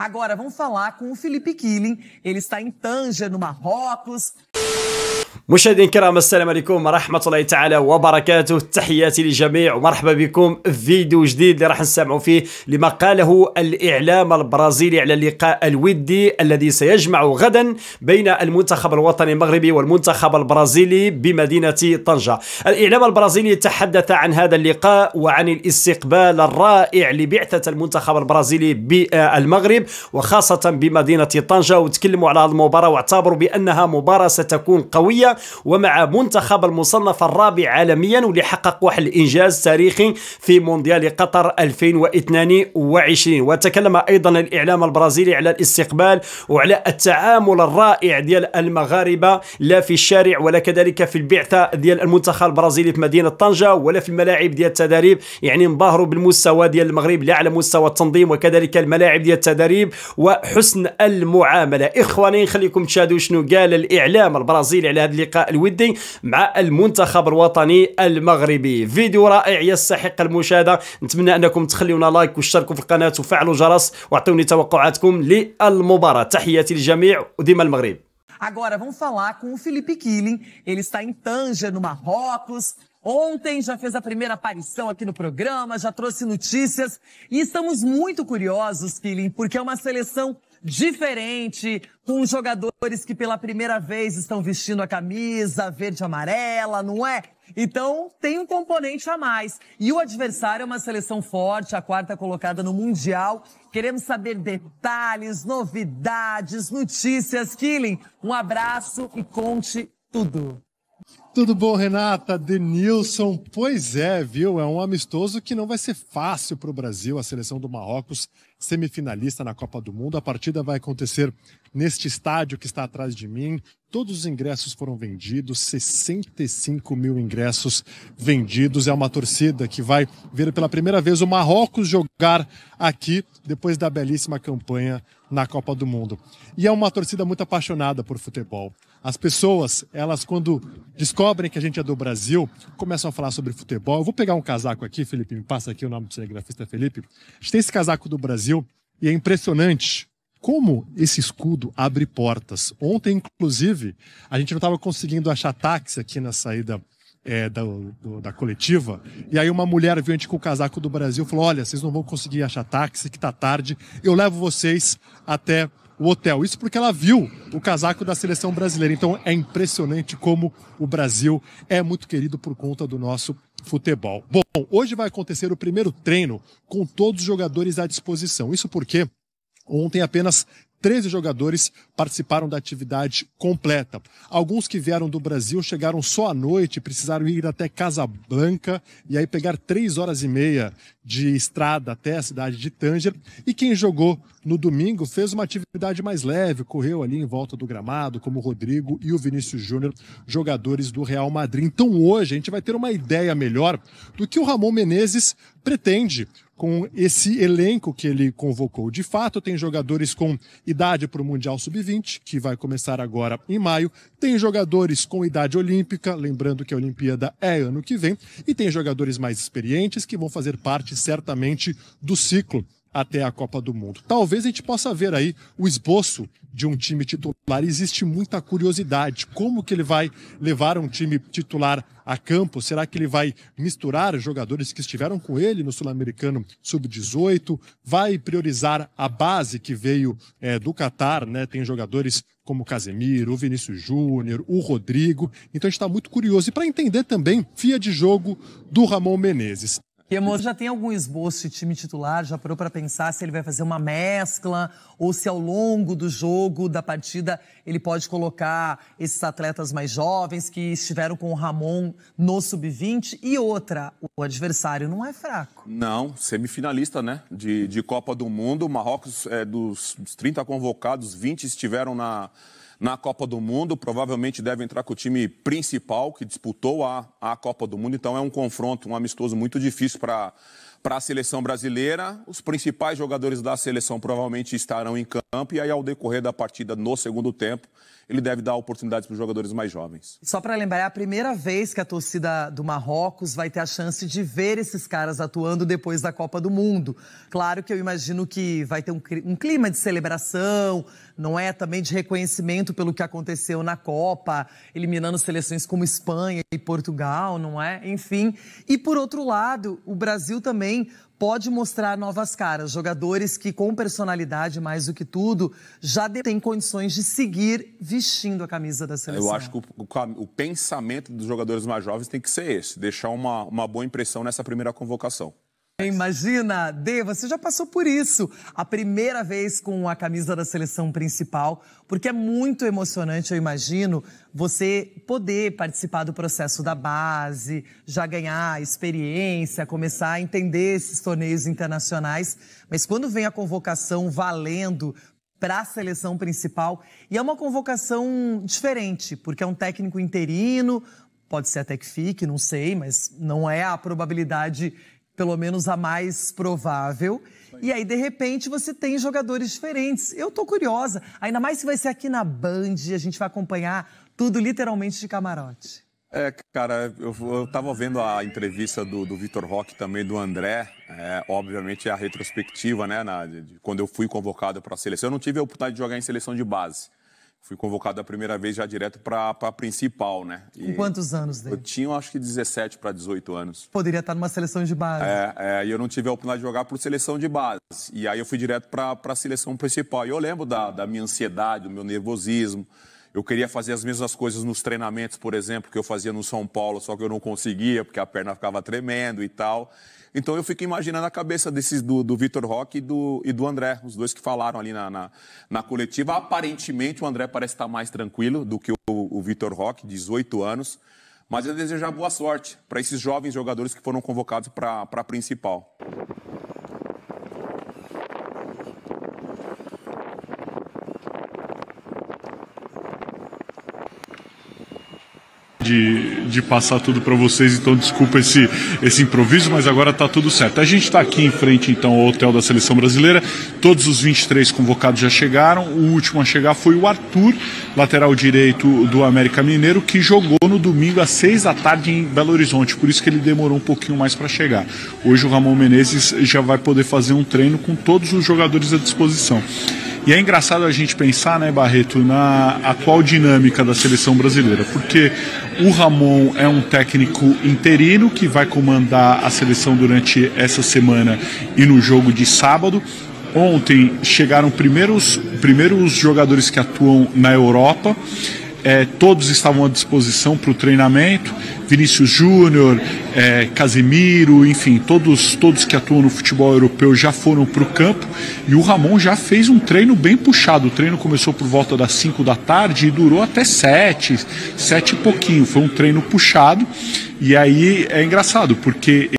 Agora vamos falar com o Felipe Killing. Ele está em Tanja, no Marrocos. مشاهدين الكرام السلام عليكم ورحمة الله تعالى وبركاته تحياتي للجميع ومرحبا بكم في فيديو جديد اللي راح نسمعوا فيه لما قاله الإعلام البرازيلي على اللقاء الودي الذي سيجمع غدا بين المنتخب الوطني المغربي والمنتخب البرازيلي بمدينة طنجة الإعلام البرازيلي تحدث عن هذا اللقاء وعن الاستقبال الرائع لبعثة المنتخب البرازيلي بالمغرب وخاصة بمدينة طنجة وتكلموا على هذه المباراة واعتبروا بأنها مباراة ستكون قوية ومع منتخب المصنف الرابع عالميا واللي حقق واحد الانجاز تاريخي في مونديال قطر 2022 وتكلم ايضا الاعلام البرازيلي على الاستقبال وعلى التعامل الرائع ديال المغاربه لا في الشارع ولا كذلك في البعثه ديال المنتخب البرازيلي في مدينه طنجه ولا في الملاعب ديال التدريب يعني انبهروا بالمستوى ديال المغرب لا على مستوى التنظيم وكذلك الملاعب ديال التدريب وحسن المعامله اخواني خليكم تشاهدوا شنو قال الاعلام البرازيلي على هذا اللقاء اللقاء الودي مع المنتخب الوطني المغربي فيديو رائع يستحق المشاهده نتمنى انكم تخليونا لايك واشتركوا في القناه وفعلوا جرس واعطوني توقعاتكم للمباراه تحياتي للجميع وديما المغرب Agora vamos falar com o Felipe Killing. Ele está em Tanja, no Marrocos. Ontem já fez a primeira aparição aqui no programa, já trouxe notícias e estamos muito curiosos, Killing, porque é uma seleção diferente, com jogadores que pela primeira vez estão vestindo a camisa verde e amarela, não é? Então tem um componente a mais. E o adversário é uma seleção forte, a quarta colocada no Mundial. Queremos saber detalhes, novidades, notícias. Killing, um abraço e conte tudo. Tudo bom, Renata? Denilson, pois é, viu? É um amistoso que não vai ser fácil para o Brasil, a seleção do Marrocos, semifinalista na Copa do Mundo. A partida vai acontecer neste estádio que está atrás de mim. Todos os ingressos foram vendidos, 65 mil ingressos vendidos. É uma torcida que vai ver pela primeira vez o Marrocos jogar aqui depois da belíssima campanha na Copa do Mundo. E é uma torcida muito apaixonada por futebol. As pessoas, elas quando descobrem que a gente é do Brasil, começam a falar sobre futebol. Eu vou pegar um casaco aqui, Felipe, me passa aqui o nome do telegrafista Felipe. A gente tem esse casaco do Brasil e é impressionante como esse escudo abre portas. Ontem, inclusive, a gente não estava conseguindo achar táxi aqui na saída é, da, do, da coletiva, e aí uma mulher viu a gente com o casaco do Brasil e falou: Olha, vocês não vão conseguir achar táxi, que tá tarde, eu levo vocês até o hotel. Isso porque ela viu o casaco da seleção brasileira. Então é impressionante como o Brasil é muito querido por conta do nosso futebol. Bom, hoje vai acontecer o primeiro treino com todos os jogadores à disposição. Isso porque Ontem apenas 13 jogadores participaram da atividade completa. Alguns que vieram do Brasil chegaram só à noite, precisaram ir até Casablanca e aí pegar 3 horas e meia de estrada até a cidade de Tanger. E quem jogou no domingo fez uma atividade mais leve, correu ali em volta do gramado, como o Rodrigo e o Vinícius Júnior, jogadores do Real Madrid. Então hoje a gente vai ter uma ideia melhor do que o Ramon Menezes pretende com esse elenco que ele convocou. De fato, tem jogadores com idade para o Mundial Sub-20, que vai começar agora em maio, tem jogadores com idade olímpica, lembrando que a Olimpíada é ano que vem, e tem jogadores mais experientes que vão fazer parte certamente do ciclo até a Copa do Mundo. Talvez a gente possa ver aí o esboço de um time titular. Existe muita curiosidade. Como que ele vai levar um time titular a campo? Será que ele vai misturar jogadores que estiveram com ele no Sul-Americano Sub-18? Vai priorizar a base que veio é, do Catar, né? Tem jogadores como o Casemiro, o Vinícius Júnior, o Rodrigo. Então a gente está muito curioso. E para entender também, fia de jogo do Ramon Menezes. E Emoto já tem algum esboço de time titular? Já parou para pensar se ele vai fazer uma mescla ou se ao longo do jogo, da partida, ele pode colocar esses atletas mais jovens que estiveram com o Ramon no sub-20? E outra, o adversário não é fraco. Não, semifinalista, né? De, de Copa do Mundo. O Marrocos, é, dos 30 convocados, 20 estiveram na na Copa do Mundo. Provavelmente deve entrar com o time principal que disputou a, a Copa do Mundo. Então é um confronto, um amistoso muito difícil para a seleção brasileira. Os principais jogadores da seleção provavelmente estarão em campo campo e aí ao decorrer da partida no segundo tempo, ele deve dar oportunidades para os jogadores mais jovens. Só para lembrar, é a primeira vez que a torcida do Marrocos vai ter a chance de ver esses caras atuando depois da Copa do Mundo. Claro que eu imagino que vai ter um clima de celebração, não é também de reconhecimento pelo que aconteceu na Copa, eliminando seleções como Espanha e Portugal, não é? Enfim, e por outro lado, o Brasil também pode mostrar novas caras, jogadores que com personalidade mais do que tudo já têm condições de seguir vestindo a camisa da seleção. Eu acho que o, o, o pensamento dos jogadores mais jovens tem que ser esse, deixar uma, uma boa impressão nessa primeira convocação. Imagina, Dê, você já passou por isso. A primeira vez com a camisa da seleção principal, porque é muito emocionante, eu imagino, você poder participar do processo da base, já ganhar experiência, começar a entender esses torneios internacionais. Mas quando vem a convocação valendo para a seleção principal, e é uma convocação diferente, porque é um técnico interino, pode ser até que fique, não sei, mas não é a probabilidade pelo menos a mais provável. E aí, de repente, você tem jogadores diferentes. Eu tô curiosa, ainda mais se vai ser aqui na Band, a gente vai acompanhar tudo literalmente de camarote. É, cara, eu, eu tava vendo a entrevista do, do Vitor Roque também, do André. É, obviamente é a retrospectiva, né? Na, de, de, quando eu fui convocado para a seleção. Eu não tive a oportunidade de jogar em seleção de base fui convocado a primeira vez já direto para a principal, né? E Com quantos anos, David? Eu tinha, acho que 17 para 18 anos. Poderia estar numa seleção de base. É, é, e eu não tive a oportunidade de jogar por seleção de base. E aí eu fui direto para a seleção principal. E eu lembro da, da minha ansiedade, do meu nervosismo. Eu queria fazer as mesmas coisas nos treinamentos, por exemplo, que eu fazia no São Paulo, só que eu não conseguia, porque a perna ficava tremendo e tal. Então eu fico imaginando a cabeça desses do, do Vitor Roque e do, e do André, os dois que falaram ali na, na, na coletiva. Aparentemente o André parece estar mais tranquilo do que o, o Vitor Roque, 18 anos. Mas eu desejo boa sorte para esses jovens jogadores que foram convocados para a principal. de passar tudo para vocês, então desculpa esse, esse improviso, mas agora está tudo certo. A gente está aqui em frente então ao hotel da seleção brasileira. Todos os 23 convocados já chegaram. O último a chegar foi o Arthur, lateral direito do América Mineiro, que jogou no domingo às 6 da tarde em Belo Horizonte, por isso que ele demorou um pouquinho mais para chegar. Hoje o Ramon Menezes já vai poder fazer um treino com todos os jogadores à disposição. E é engraçado a gente pensar, né, Barreto, na atual dinâmica da seleção brasileira, porque o Ramon é um técnico interino que vai comandar a seleção durante essa semana e no jogo de sábado. Ontem chegaram primeiros, primeiros jogadores que atuam na Europa é, todos estavam à disposição para o treinamento. Vinícius Júnior, é, Casimiro, enfim, todos, todos que atuam no futebol europeu já foram para o campo. E o Ramon já fez um treino bem puxado. O treino começou por volta das 5 da tarde e durou até 7, 7 e pouquinho. Foi um treino puxado. E aí é engraçado, porque.